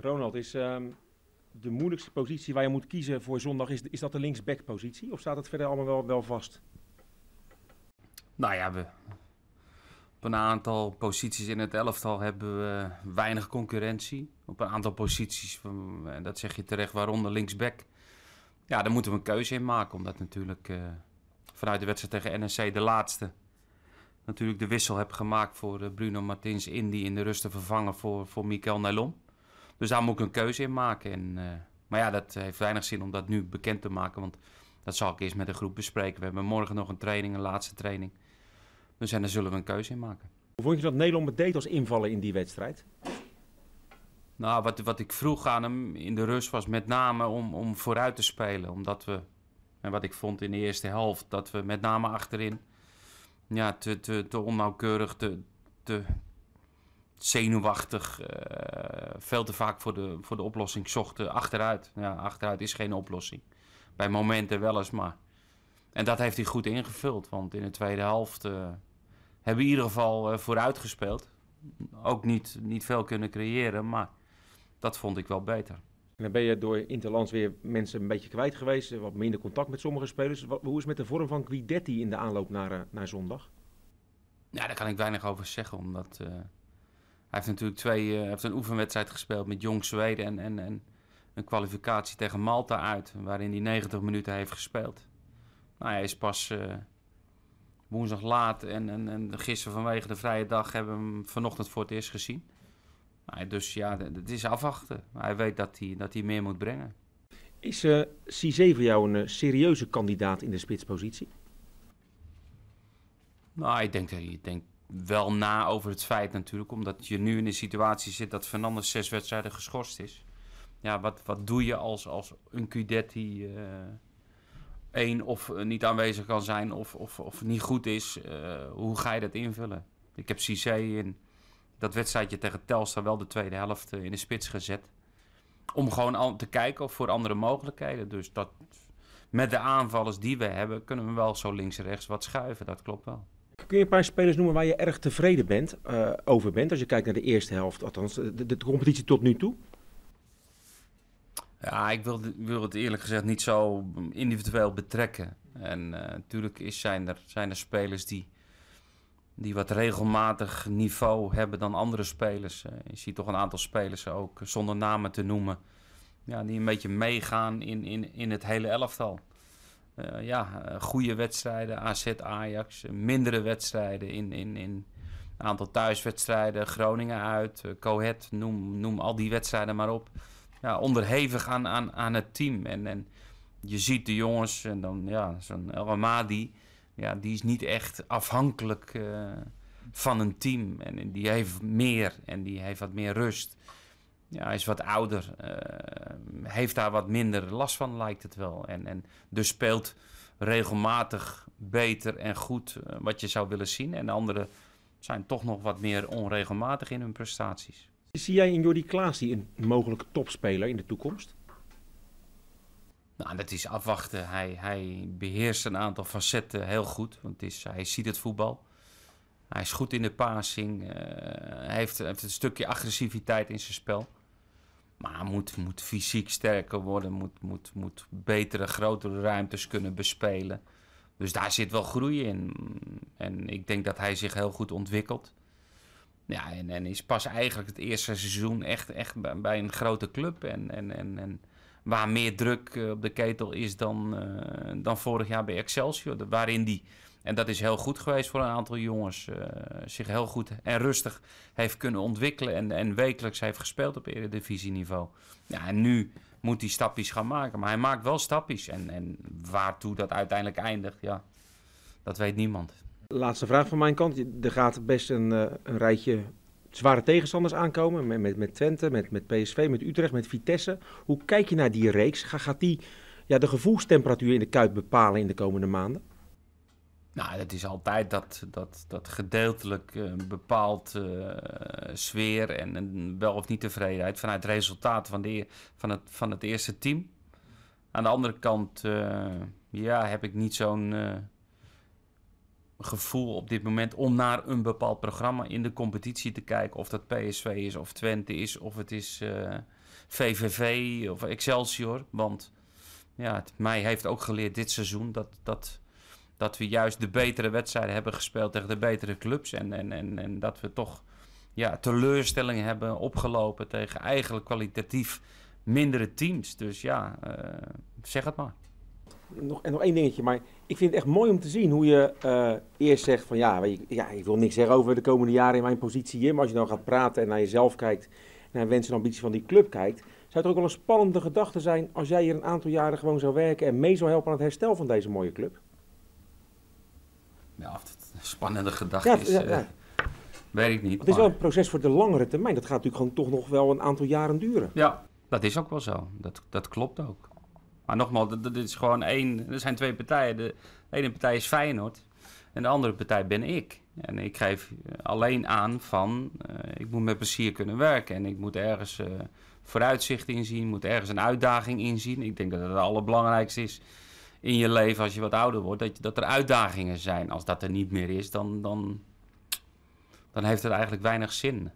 Ronald, is ehm, de moeilijkste positie waar je moet kiezen voor zondag, is, is dat de linksback positie? Of staat het verder allemaal wel, wel vast? Nou ja, we, op een aantal posities in het elftal hebben we weinig concurrentie. Op een aantal posities, en dat zeg je terecht, waaronder linksback. Ja, daar moeten we een keuze in maken. Omdat natuurlijk eh, vanuit de wedstrijd tegen NEC de laatste... natuurlijk de wissel heb gemaakt voor eh, Bruno Martins Indi in de rust te vervangen voor, voor Mikel Nylon. Dus daar moet ik een keuze in maken. En, eh, maar ja, dat heeft weinig zin om dat nu bekend te maken. Want dat zal ik eerst met de groep bespreken. We hebben morgen nog een training, een laatste training. Dus en daar zullen we een keuze in maken. Hoe vond je dat Nederland het deed als invallen in die wedstrijd? Nou, wat, wat ik vroeg aan hem in de rust was met name om, om vooruit te spelen. Omdat we, en wat ik vond in de eerste helft, dat we met name achterin ja, te, te, te onnauwkeurig, te, te, zenuwachtig, eh, veel te vaak voor de, voor de oplossing zochten. Achteruit. Ja, achteruit is geen oplossing. Bij momenten wel eens, maar. En dat heeft hij goed ingevuld. Want in de tweede helft eh, hebben we in ieder geval eh, vooruit gespeeld. Ook niet, niet veel kunnen creëren, maar dat vond ik wel beter. En dan ben je door Interlands weer mensen een beetje kwijt geweest. Wat minder contact met sommige spelers. hoe is het met de vorm van Guidetti in de aanloop naar, naar zondag? Ja, daar kan ik weinig over zeggen, omdat... Hij heeft natuurlijk twee, eh, heeft een oefenwedstrijd gespeeld met Jong Zweden en, en, en een kwalificatie tegen Malta uit, waarin hij 90 minuten heeft gespeeld. Nou, hij is pas eh, woensdag laat en, en, en gisteren vanwege de vrije dag hebben we hem vanochtend voor het eerst gezien. Nou, dus ja, het is afwachten. Hij weet dat hij, dat hij meer moet brengen. Is uh, eh, Cizé voor jou een serieuze kandidaat in de spitspositie? Nou, ik denk, ik denk wel na over het feit natuurlijk, omdat je nu in een situatie zit dat Fernandes zes wedstrijden geschorst is. Ja, wat, wat doe je als, als een Cudetti die eh, één of eh, niet aanwezig kan zijn of, of, of niet goed is? Eh, hoe ga je dat invullen? Ik heb Cissé in dat wedstrijdje tegen Telstar wel de tweede helft in de spits gezet. Om gewoon te kijken of voor andere mogelijkheden. Dus dat, met de aanvallers die we hebben, kunnen we wel zo links rechts wat schuiven. Dat klopt wel kun je een paar spelers noemen waar je erg tevreden bent, eh, over bent? Als je kijkt naar de eerste helft, althans de, de competitie tot nu toe. Ja, ik wil, wil, het eerlijk gezegd niet zo individueel betrekken. En eh, natuurlijk is, zijn, er, zijn er spelers die die wat regelmatig niveau hebben dan andere spelers. Eh, je ziet toch een aantal spelers ook, zonder namen te noemen, ja, die een beetje meegaan in, in, in het hele elftal. Eh, ja, eh, goede wedstrijden, AZ, Ajax, mindere wedstrijden in, in, in een aantal thuiswedstrijden, Groningen uit, Cohet, eh, noem, noem al die wedstrijden maar op. Ja, onderhevig aan, aan, aan het team. En, en je ziet de jongens en dan ja, zo'n El ja, die is niet echt afhankelijk van een team. en die heeft meer en die heeft wat meer rust ja, hij is wat ouder, eh, heeft daar wat minder last van, lijkt het wel. En, en dus speelt regelmatig beter en goed eh, wat je zou willen zien. En anderen zijn toch nog wat meer onregelmatig in hun prestaties. Zie jij in Jordi Klaas die een mogelijke topspeler in de toekomst? Nou, dat is afwachten. Hij, hij beheerst een aantal facetten heel goed. Want is, hij ziet het voetbal. Hij is goed in de passing. Eh, hij heeft, heeft, een stukje agressiviteit in zijn spel. Maar moet, moet fysiek sterker worden, moet, moet, moet betere, grotere ruimtes kunnen bespelen. Dus daar zit wel groei in. En ik denk dat hij zich heel goed ontwikkelt. Ja, en, en is pas eigenlijk het eerste seizoen echt, echt bij een grote club. En, en, en, en waar meer druk eh, op de ketel is dan, eh, dan vorig jaar bij Excelsior. Waarin die en dat is heel goed geweest voor een aantal jongens. Eh, zich heel goed en rustig heeft kunnen ontwikkelen. En, en wekelijks heeft gespeeld op eredivisieniveau. Ja, en nu moet hij stapjes gaan maken. Maar hij maakt wel stapjes. En, en waartoe dat uiteindelijk eindigt, ja, dat weet niemand. Laatste vraag van mijn kant. Er gaat best een, eh, een rijtje zware tegenstanders aankomen. Met, met, met Twente, met, met PSV, met Utrecht, met Vitesse. Hoe kijk je naar die reeks? Gaat die ja, de gevoelstemperatuur in de Kuip bepalen in de komende maanden? Nou, dat is altijd dat, dat, dat gedeeltelijk een eh, bepaald eh, sfeer en een wel of niet tevredenheid vanuit het resultaat van, de, van, het, van het eerste team. Aan de andere kant eh, ja, heb ik niet zo'n gevoel op dit moment om naar een bepaald programma in de competitie te kijken. Of dat PSV is, of Twente is, of het is VVV of Excelsior. Want ja, het, mij heeft ook geleerd dit seizoen dat. dat dat we juist de betere wedstrijden hebben gespeeld tegen de betere clubs. En, en, en, en dat we toch ja, teleurstellingen hebben opgelopen tegen eigenlijk kwalitatief mindere teams. Dus ja, eh, zeg het maar. Nog, en nog één dingetje, maar ik vind het echt mooi om te zien hoe je eh, eerst zegt van ja, je, ja, ik wil niks zeggen over de komende jaren in mijn positie hier. Maar als je dan nou gaat praten en naar jezelf kijkt, naar wensen en ambities van die club kijkt, zou het ook wel een spannende gedachte zijn als jij hier een aantal jaren gewoon zou werken en mee zou helpen aan het herstel van deze mooie club? spannende gedachte ja, is. Eh, weet ik niet. Het is wel een proces voor de langere termijn. Dat gaat natuurlijk gewoon toch nog wel een aantal jaren duren. Ja, dat is ook wel zo. Dat, dat klopt ook. Maar nogmaals, dit is gewoon één. Er zijn twee partijen. De ene partij is Feyenoord en de andere partij ben ik. En ik geef alleen aan van eh, ik moet met plezier kunnen werken en ik moet ergens uh, vooruitzicht inzien, moet ergens een uitdaging inzien. Ik denk dat dat het allerbelangrijkste is in je leven als je wat ouder wordt, dat, dat er uitdagingen zijn. Als dat er niet meer is, dan, dan, dan heeft het eigenlijk weinig zin.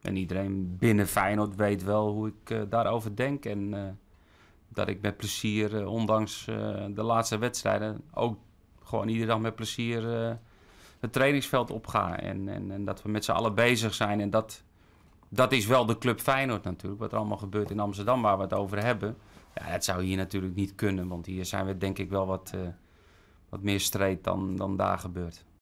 En iedereen binnen Feyenoord weet wel hoe ik eh, daarover denk. En eh, dat ik met plezier, eh, ondanks de laatste wedstrijden, ook gewoon iedere dag met plezier het trainingsveld opga. En, en, en dat we met z'n allen bezig zijn. En dat, dat is wel de club Feyenoord natuurlijk. Wat er allemaal gebeurt in Amsterdam, waar we het over hebben. Ja, dat zou hier natuurlijk niet kunnen, want hier zijn we denk ik wel wat, eh, wat meer streed dan, dan daar gebeurt.